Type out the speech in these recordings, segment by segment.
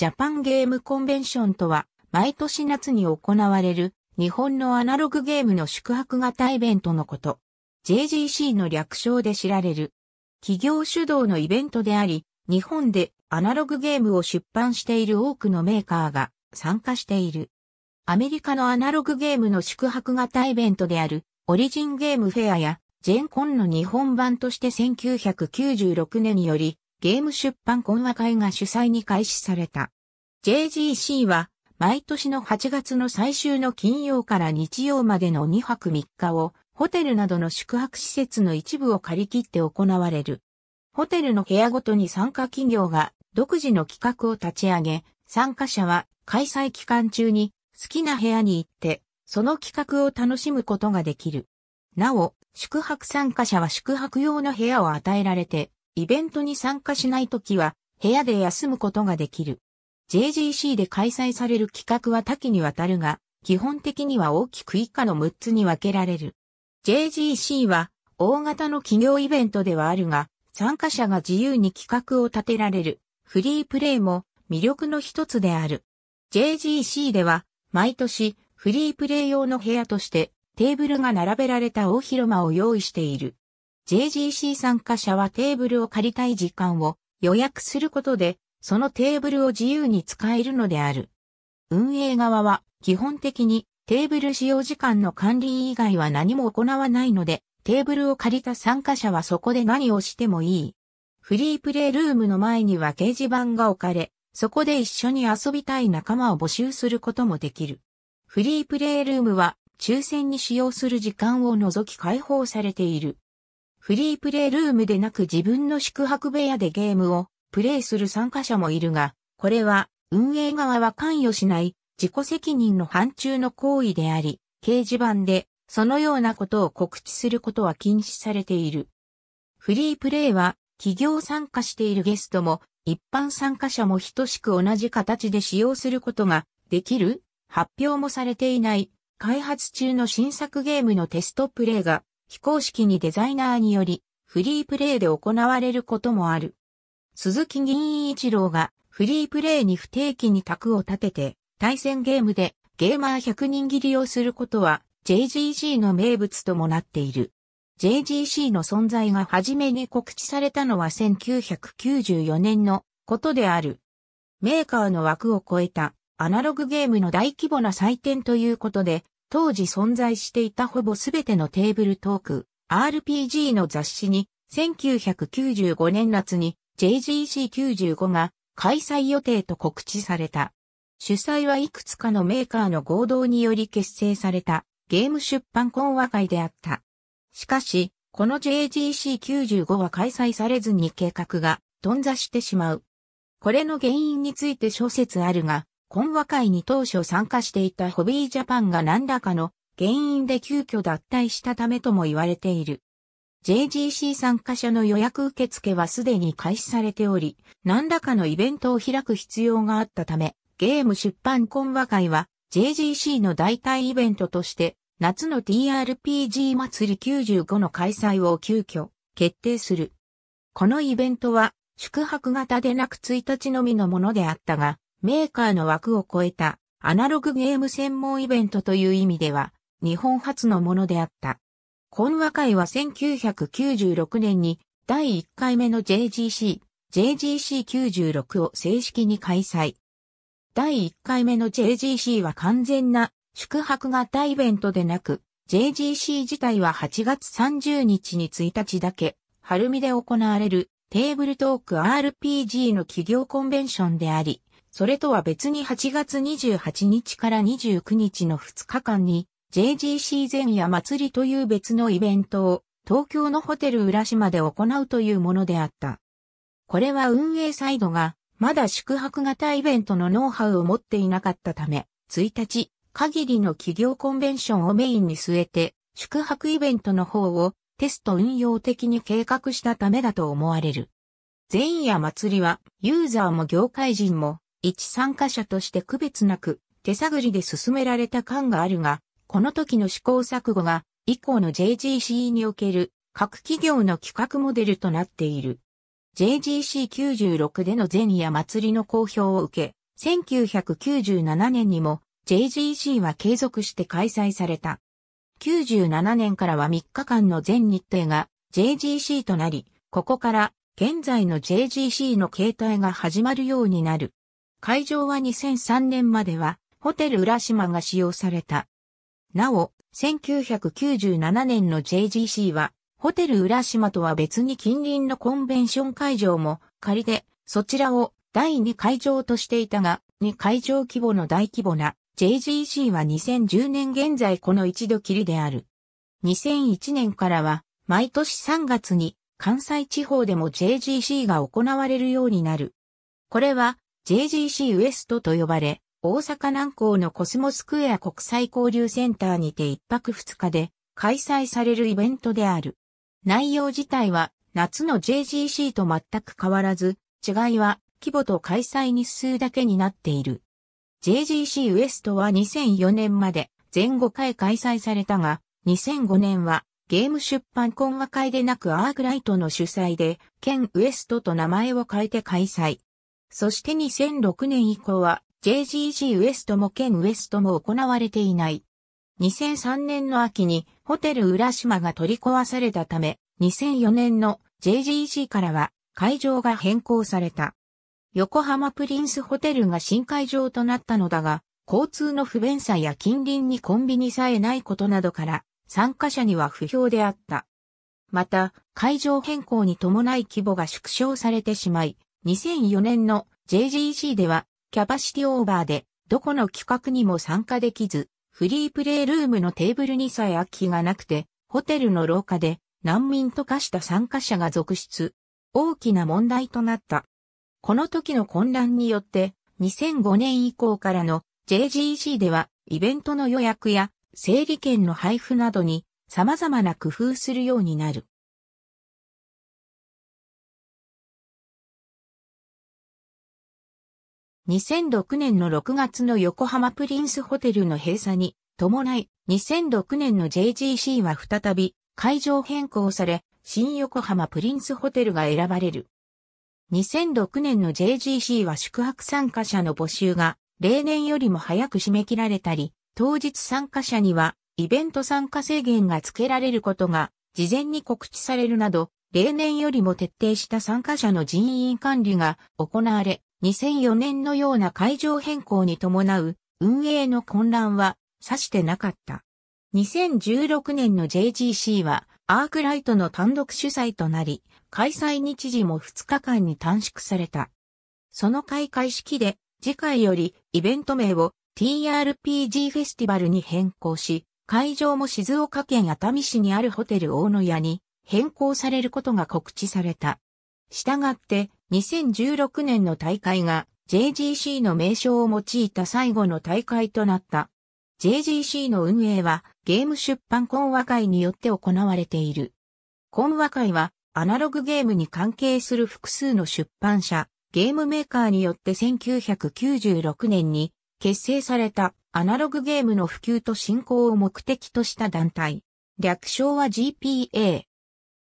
ジャパンゲームコンベンションとは、毎年夏に行われる日本のアナログゲームの宿泊型イベントのこと。JGC の略称で知られる。企業主導のイベントであり、日本でアナログゲームを出版している多くのメーカーが参加している。アメリカのアナログゲームの宿泊型イベントであるオリジンゲームフェアやジェンコンの日本版として1996年によりゲーム出版懇話会が主催に開始された。JGC は毎年の8月の最終の金曜から日曜までの2泊3日をホテルなどの宿泊施設の一部を借り切って行われる。ホテルの部屋ごとに参加企業が独自の企画を立ち上げ、参加者は開催期間中に好きな部屋に行って、その企画を楽しむことができる。なお、宿泊参加者は宿泊用の部屋を与えられて、イベントに参加しないときは、部屋で休むことができる。JGC で開催される企画は多岐にわたるが、基本的には大きく以下の6つに分けられる。JGC は、大型の企業イベントではあるが、参加者が自由に企画を立てられる、フリープレイも魅力の一つである。JGC では、毎年、フリープレイ用の部屋として、テーブルが並べられた大広間を用意している。JGC 参加者はテーブルを借りたい時間を予約することで、そのテーブルを自由に使えるのである。運営側は基本的にテーブル使用時間の管理以外は何も行わないので、テーブルを借りた参加者はそこで何をしてもいい。フリープレイルームの前には掲示板が置かれ、そこで一緒に遊びたい仲間を募集することもできる。フリープレイルームは抽選に使用する時間を除き開放されている。フリープレイルームでなく自分の宿泊部屋でゲームをプレイする参加者もいるが、これは運営側は関与しない自己責任の範疇の行為であり、掲示板でそのようなことを告知することは禁止されている。フリープレイは企業参加しているゲストも一般参加者も等しく同じ形で使用することができる発表もされていない開発中の新作ゲームのテストプレイが非公式にデザイナーにより、フリープレイで行われることもある。鈴木銀一郎がフリープレイに不定期に卓を立てて、対戦ゲームでゲーマー100人切りをすることは JGC の名物ともなっている。JGC の存在が初めに告知されたのは1994年のことである。メーカーの枠を超えたアナログゲームの大規模な祭典ということで、当時存在していたほぼすべてのテーブルトーク、RPG の雑誌に、1995年夏に JGC95 が開催予定と告知された。主催はいくつかのメーカーの合同により結成されたゲーム出版講話会であった。しかし、この JGC95 は開催されずに計画が頓挫してしまう。これの原因について諸説あるが、懇話会に当初参加していたホビージャパンが何らかの原因で急遽脱退したためとも言われている。JGC 参加者の予約受付はすでに開始されており、何らかのイベントを開く必要があったため、ゲーム出版懇話会は JGC の代替イベントとして、夏の TRPG 祭り95の開催を急遽決定する。このイベントは宿泊型でなく1日のみのものであったが、メーカーの枠を超えたアナログゲーム専門イベントという意味では、日本初のものであった。今和会は1996年に第1回目の JGC、JGC96 を正式に開催。第1回目の JGC は完全な宿泊型イベントでなく、JGC 自体は8月30日に1日だけ、晴海で行われるテーブルトーク RPG の企業コンベンションであり、それとは別に8月28日から29日の2日間に JGC 前夜祭りという別のイベントを東京のホテル浦島で行うというものであった。これは運営サイドがまだ宿泊型イベントのノウハウを持っていなかったため、1日限りの企業コンベンションをメインに据えて宿泊イベントの方をテスト運用的に計画したためだと思われる。前夜祭りはユーザーも業界人も一参加者として区別なく手探りで進められた感があるが、この時の試行錯誤が以降の JGC における各企業の企画モデルとなっている。JGC96 での前夜祭りの公表を受け、1997年にも JGC は継続して開催された。97年からは3日間の全日程が JGC となり、ここから現在の JGC の形態が始まるようになる。会場は2003年まではホテル浦島が使用された。なお、1997年の JGC はホテル浦島とは別に近隣のコンベンション会場も仮でそちらを第2会場としていたが、2会場規模の大規模な JGC は2010年現在この一度きりである。2001年からは毎年3月に関西地方でも JGC が行われるようになる。これは JGC ウエストと呼ばれ、大阪南港のコスモスクエア国際交流センターにて一泊二日で開催されるイベントである。内容自体は夏の JGC と全く変わらず、違いは規模と開催日数だけになっている。JGC ウエストは2004年まで全5回開催されたが、2005年はゲーム出版懇話会でなくアークライトの主催で、県ウエストと名前を変えて開催。そして2006年以降は JGG ウエストも県ウエストも行われていない。2003年の秋にホテル浦島が取り壊されたため、2004年の JGG からは会場が変更された。横浜プリンスホテルが新会場となったのだが、交通の不便さや近隣にコンビニさえないことなどから、参加者には不評であった。また、会場変更に伴い規模が縮小されてしまい、2004年の JGC ではキャパシティオーバーでどこの企画にも参加できず、フリープレイルームのテーブルにさえ空きがなくて、ホテルの廊下で難民と化した参加者が続出。大きな問題となった。この時の混乱によって、2005年以降からの JGC ではイベントの予約や整理券の配布などに様々な工夫するようになる。2006年の6月の横浜プリンスホテルの閉鎖に伴い、2006年の JGC は再び会場変更され、新横浜プリンスホテルが選ばれる。2006年の JGC は宿泊参加者の募集が例年よりも早く締め切られたり、当日参加者にはイベント参加制限が付けられることが事前に告知されるなど、例年よりも徹底した参加者の人員管理が行われ、2004年のような会場変更に伴う運営の混乱は指してなかった。2016年の JGC はアークライトの単独主催となり、開催日時も2日間に短縮された。その開会式で次回よりイベント名を TRPG フェスティバルに変更し、会場も静岡県熱海市にあるホテル大野屋に変更されることが告知された。従って、2016年の大会が JGC の名称を用いた最後の大会となった。JGC の運営はゲーム出版懇話会によって行われている。懇話会はアナログゲームに関係する複数の出版社、ゲームメーカーによって1996年に結成されたアナログゲームの普及と振興を目的とした団体。略称は GPA。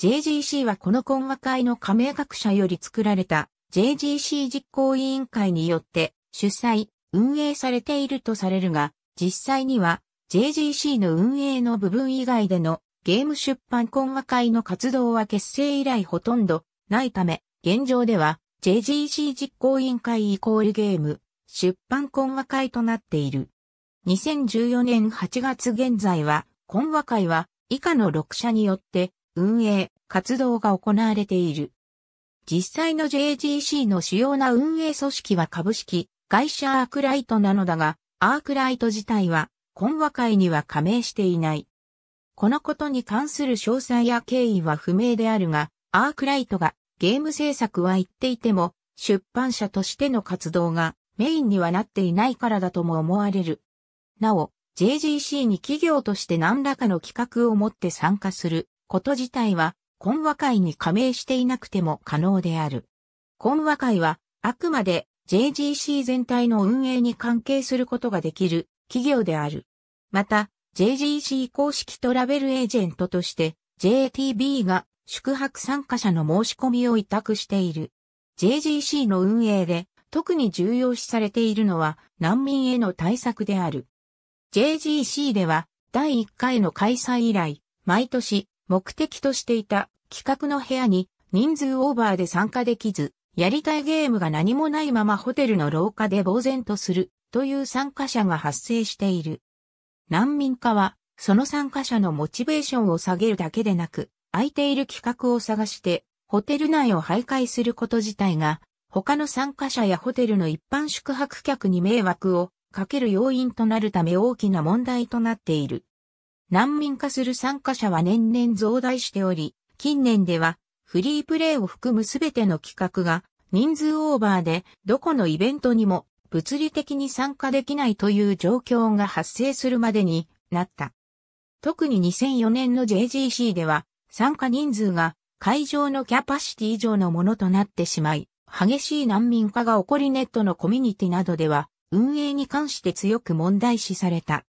JGC はこの懇和会の加盟各社より作られた JGC 実行委員会によって主催、運営されているとされるが、実際には JGC の運営の部分以外でのゲーム出版懇和会の活動は結成以来ほとんどないため、現状では JGC 実行委員会イコールゲーム出版懇和会となっている。2014年8月現在は、懇和会は以下の6社によって運営、活動が行われている。実際の JGC の主要な運営組織は株式、会社アークライトなのだが、アークライト自体は、今和会には加盟していない。このことに関する詳細や経緯は不明であるが、アークライトがゲーム制作は言っていても、出版社としての活動がメインにはなっていないからだとも思われる。なお、JGC に企業として何らかの企画を持って参加すること自体は、懇和会に加盟していなくても可能である。懇和会は、あくまで JGC 全体の運営に関係することができる企業である。また、JGC 公式トラベルエージェントとして JTB が宿泊参加者の申し込みを委託している。JGC の運営で特に重要視されているのは難民への対策である。JGC では第1回の開催以来、毎年目的としていた企画の部屋に人数オーバーで参加できず、やりたいゲームが何もないままホテルの廊下で呆然とするという参加者が発生している。難民化は、その参加者のモチベーションを下げるだけでなく、空いている企画を探して、ホテル内を徘徊すること自体が、他の参加者やホテルの一般宿泊客に迷惑をかける要因となるため大きな問題となっている。難民化する参加者は年々増大しており、近年ではフリープレイを含むすべての企画が人数オーバーでどこのイベントにも物理的に参加できないという状況が発生するまでになった。特に2004年の JGC では参加人数が会場のキャパシティ以上のものとなってしまい、激しい難民化が起こりネットのコミュニティなどでは運営に関して強く問題視された。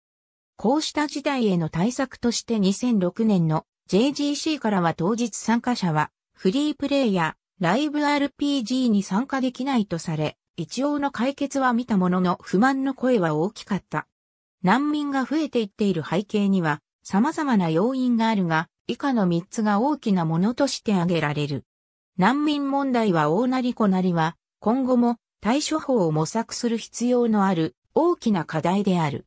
こうした事態への対策として2006年の JGC からは当日参加者はフリープレイやライブ RPG に参加できないとされ、一応の解決は見たものの不満の声は大きかった。難民が増えていっている背景には様々な要因があるが、以下の3つが大きなものとして挙げられる。難民問題は大なり小なりは、今後も対処法を模索する必要のある大きな課題である。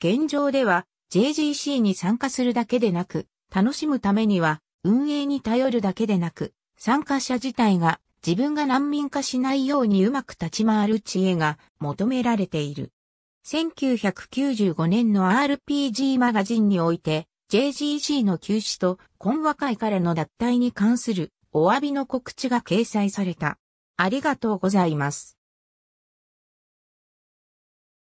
現状では JGC に参加するだけでなく、楽しむためには運営に頼るだけでなく、参加者自体が自分が難民化しないようにうまく立ち回る知恵が求められている。1995年の RPG マガジンにおいて、JGC の休止と今和会からの脱退に関するお詫びの告知が掲載された。ありがとうございます。